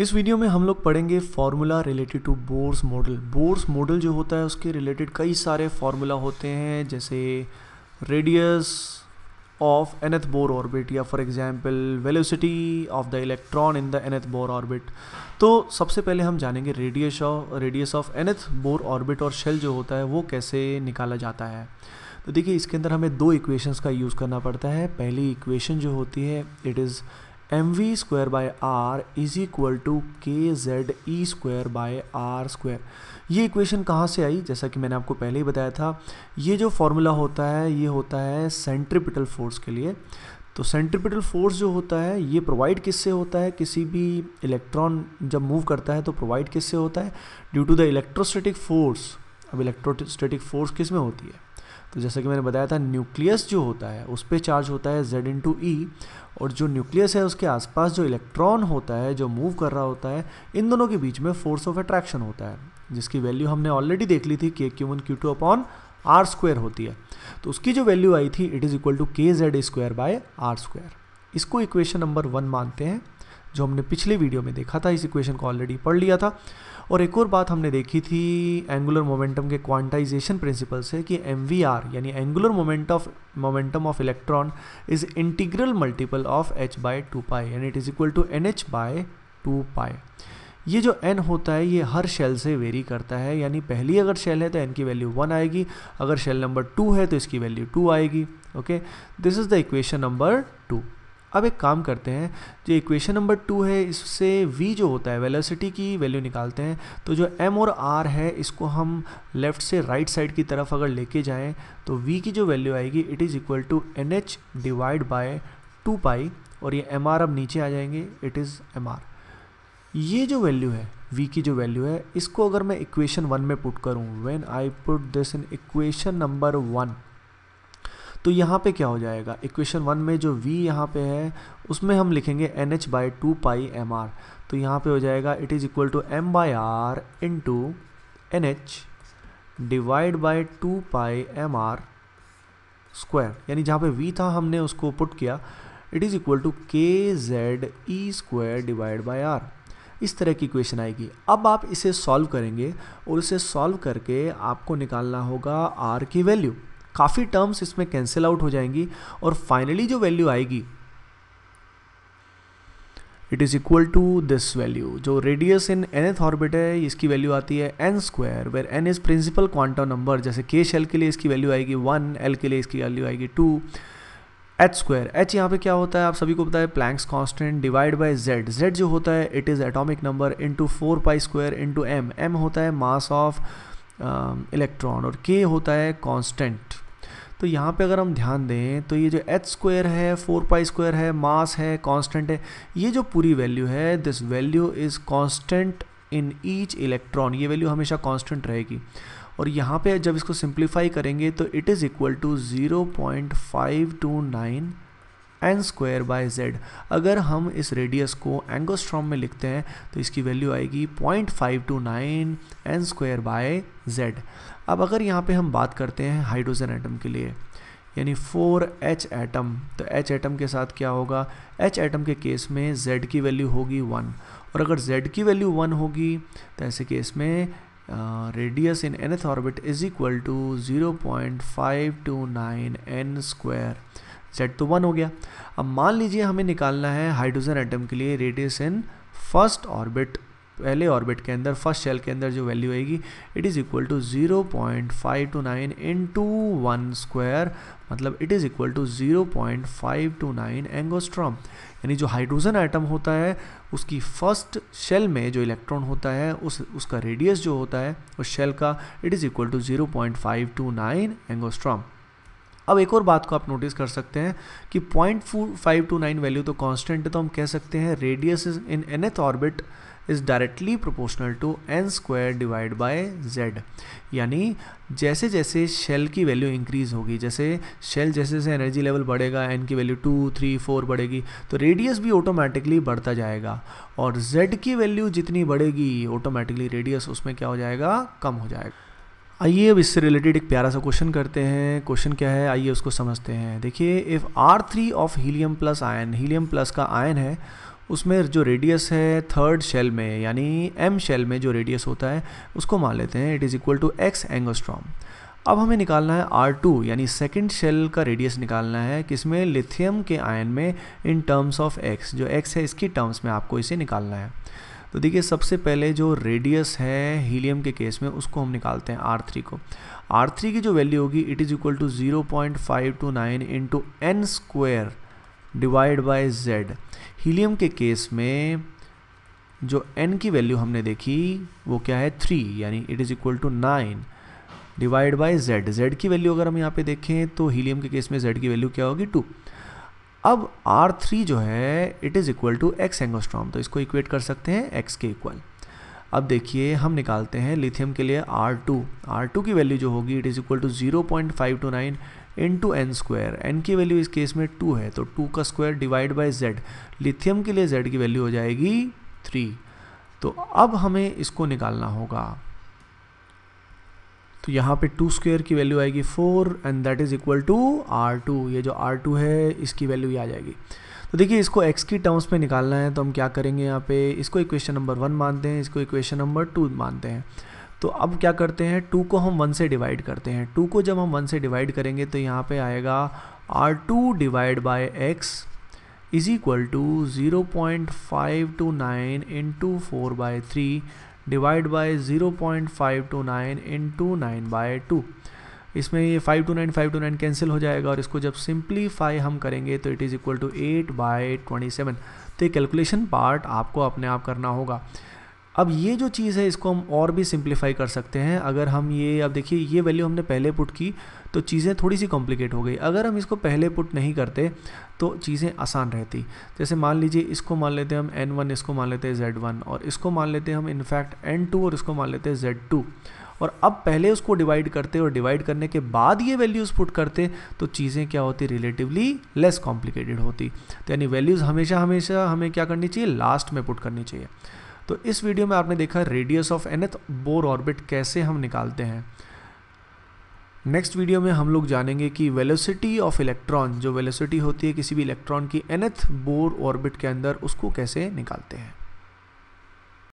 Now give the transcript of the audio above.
इस वीडियो में हम लोग पढ़ेंगे formula related to Bohr's model Bohr's model जो होता है उसके रिलेटेड कई सारे फार्मूला होते हैं जैसे radius of nth Bohr orbit या for example velocity of the electron in the nth Bohr orbit तो सबसे पहले हम जानेंगे radius of radius of nth Bohr orbit और शेल जो होता है वो कैसे निकाला जाता है तो देखिए इसके अंदर हमें दो इक्वेशंस का यूज़ करना पड़ता है पहली इक्वेशन जो होती है it is M V square by R is equal to के Z E square by R square ये इक्वेशन कहाँ से आई जैसा कि मैंने आपको पहले ही बताया था ये जो फॉर्मूला होता है ये होता है सेंट्रिपिटल फोर्स के लिए तो सेंट्रिपिटल फोर्स जो होता है ये प्रोवाइड किससे होता है किसी भी इलेक्ट्रॉन जब मूव करता है तो प्रोवाइड किससे होता है due to the electrostatic force अब इलेक्ट्रोस्टेटिक फोर्स किस में होती है तो जैसा कि मैंने बताया था न्यूक्लियस जो होता है उस पर चार्ज होता है जेड इन टू ई और जो न्यूक्लियस है उसके आसपास जो इलेक्ट्रॉन होता है जो मूव कर रहा होता है इन दोनों के बीच में फोर्स ऑफ अट्रैक्शन होता है जिसकी वैल्यू हमने ऑलरेडी देख ली थी K Q one Q two upon R square होती है तो उसकी जो वैल्यू आई थी इट इज़ इक्वल टू के Z square by R square इसको इक्वेशन नंबर वन मानते हैं जो हमने पिछले वीडियो में देखा था इस इक्वेशन को ऑलरेडी पढ़ लिया था और एक और बात हमने देखी थी एंगुलर मोमेंटम के क्वांटाइजेशन प्रिंसिपल से कि एम यानी angular moment of momentum of electron is integral multiple of H by two pi and it is equal to N H by two pi ये जो n होता है ये हर शेल से वेरी करता है यानी पहली अगर शेल है तो n की वैल्यू वन आएगी अगर शेल नंबर टू है तो इसकी वैल्यू टू आएगी okay this is the equation number two अब एक काम करते हैं जो इक्वेशन नंबर टू है इससे v जो होता है वेलोसिटी की वैल्यू निकालते हैं तो जो m और r है इसको हम लेफ़्ट से राइट right साइड की तरफ अगर लेके जाएं तो v की जो वैल्यू आएगी it is equal to N H divide by two pi और ये एम आर अब नीचे आ जाएंगे इट इज़ एम आर ये जो वैल्यू है v की जो वैल्यू है इसको अगर मैं इक्वेशन वन में पुट करूँ when I put this in equation number one तो यहाँ पे क्या हो जाएगा इक्वेशन वन में जो v यहाँ पे है उसमें हम लिखेंगे n h by two pi m r तो यहाँ पे हो जाएगा it is equal to m by r into N H divide by two pi m r square यानी जहाँ पे v था हमने उसको पुट किया इट इज़ इक्वल टू के Z E square divide by r इस तरह की इक्वेशन आएगी अब आप इसे सॉल्व करेंगे और इसे सॉल्व करके आपको निकालना होगा आर की वैल्यू काफ़ी टर्म्स इसमें कैंसिल आउट हो जाएंगी और फाइनली जो वैल्यू आएगी it is equal to this value जो radius in nth orbit है इसकी वैल्यू आती है n square where n is principal quantum number जैसे के शेल के लिए इसकी वैल्यू आएगी वन एल के लिए इसकी वैल्यू आएगी टू एच स्क्वायर एच यहाँ पे क्या होता है आप सभी को पता है Planck's constant divide by z z जो होता है it is atomic number into four pi square into m m होता है मास ऑफ इलेक्ट्रॉन और के होता है कॉन्स्टेंट तो यहाँ पे अगर हम ध्यान दें तो ये जो एच स्क्वायर है फोर पाई स्क्वायर है मास है कांस्टेंट है ये जो पूरी वैल्यू है this value is constant in each electron ये वैल्यू हमेशा कांस्टेंट रहेगी और यहाँ पे जब इसको सिंप्लीफाई करेंगे तो it is equal to zero point five two nine n square by z अगर हम इस रेडियस को एंगोस्ट्रॉम में लिखते हैं तो इसकी वैल्यू आएगी point five two nine n square by z अब अगर यहाँ पे हम बात करते हैं हाइड्रोजन एटम के लिए यानी फोर एच एटम तो एच एटम के साथ क्या होगा एच एटम के केस में जेड की वैल्यू होगी वन और अगर जेड की वैल्यू वन होगी तो ऐसे केस में radius in nth orbit is equal to zero point five two nine n square z तो वन हो गया अब मान लीजिए हमें निकालना है हाइड्रोजन एटम के लिए रेडियस इन फर्स्ट ऑर्बिट पहले ऑर्बिट के अंदर फर्स्ट शेल के अंदर जो वैल्यू आएगी it is equal to zero point five two nine into one square मतलब it is equal to zero point five two nine angstrom यानी जो हाइड्रोजन आइटम होता है उसकी फर्स्ट शेल में जो इलेक्ट्रॉन होता है उस उसका रेडियस जो होता है उस शेल का it is equal to zero point five two nine angstrom अब एक और बात को आप नोटिस कर सकते हैं कि point five two nine value तो कॉन्स्टेंट है तो हम कह सकते हैं radius is in nth orbit is directly proportional to n square divide by z यानी जैसे जैसे शेल की वैल्यू इंक्रीज होगी जैसे शेल जैसे जैसे एनर्जी लेवल बढ़ेगा एन की वैल्यू टू थ्री फोर बढ़ेगी तो रेडियस भी ऑटोमेटिकली बढ़ता जाएगा और जेड की वैल्यू जितनी बढ़ेगी ऑटोमेटिकली रेडियस उसमें क्या हो जाएगा कम हो जाएगा आइए अब इससे रिलेटेड एक प्यारा सा क्वेश्चन करते हैं क्वेश्चन क्या है आइए उसको समझते हैं देखिए if r three of helium plus ion helium plus का आयन है उसमें जो रेडियस है थर्ड शेल में यानी एम शेल में जो रेडियस होता है उसको मान लेते हैं it is equal to x angstrom अब हमें निकालना है आर टू यानी सेकेंड शेल का रेडियस निकालना है किसमें लिथियम के आयन में इन टर्म्स ऑफ एक्स जो एक्स है इसकी टर्म्स में आपको इसे निकालना है तो देखिए सबसे पहले जो रेडियस है हीलियम के केस में उसको हम निकालते हैं आर थ्री को आर थ्री की जो वैल्यू होगी it is equal to zero point five two nine into n square divide by z helium के केस में जो एन की वैल्यू हमने देखी वो क्या है थ्री यानी it is equal to nine divide by z z की वैल्यू अगर हम यहाँ पे देखें तो हीलियम के केस में जेड की वैल्यू क्या होगी टू अब आर थ्री जो है it is equal to x angstrom तो इसको इक्वेट कर सकते हैं एक्स के इक्वल अब देखिए हम निकालते हैं लिथियम के लिए आर टू आर टू की वैल्यू जो होगी it is equal to zero point five two nine into n square n की वैल्यू इस केस में टू है तो टू का square divide by z lithium के लिए जेड की वैल्यू हो जाएगी थ्री तो अब हमें इसको निकालना होगा तो यहाँ पे टू स्क्वेयर की वैल्यू आएगी four and that is equal to r two ये जो आर टू है इसकी वैल्यू ये आ जाएगी तो देखिए इसको एक्स की टर्म्स में निकालना है तो हम क्या करेंगे यहाँ पे इसको इक्वेशन नंबर वन मानते हैं इसको इक्वेशन नंबर टू मानते हैं तो अब क्या करते हैं टू को हम वन से डिवाइड करते हैं टू को जब हम वन से डिवाइड करेंगे तो यहाँ पे आएगा r two divide by x is equal to zero point five two nine into four by three divide by 0.529 into 9 by 2 इसमें ये 529 529 कैंसिल हो जाएगा और इसको जब सिंप्लीफाई हम करेंगे तो it is equal to eight by twenty seven तो ये कैलकुलेशन पार्ट आपको अपने आप करना होगा अब ये जो चीज़ है इसको हम और भी सिंप्लीफाई कर सकते हैं अगर हम ये अब देखिए ये वैल्यू हमने पहले पुट की तो चीज़ें थोड़ी सी कॉम्प्लिकेट हो गई अगर हम इसको पहले पुट नहीं करते तो चीज़ें आसान रहती जैसे मान लीजिए इसको मान लेते हैं हम एन वन इसको मान लेते हैं जेड वन और इसको मान लेते हैं हम इनफैक्ट एन टू और इसको मान लेते हैं जेड टू और अब पहले उसको डिवाइड करते और डिवाइड करने के बाद ये वैल्यूज़ पुट करते तो चीज़ें क्या होती रिलेटिवली लेस कॉम्प्लिकेटेड होती तो यानी वैल्यूज़ हमेशा हमेशा हमें क्या करनी चाहिए लास्ट में पुट करनी चाहिए तो इस वीडियो में आपने देखा radius of nth Bohr orbit कैसे हम निकालते हैं नेक्स्ट वीडियो में हम लोग जानेंगे कि वेलोसिटी ऑफ इलेक्ट्रॉन जो वेलोसिटी होती है किसी भी इलेक्ट्रॉन की एनथ बोर ऑर्बिट के अंदर उसको कैसे निकालते हैं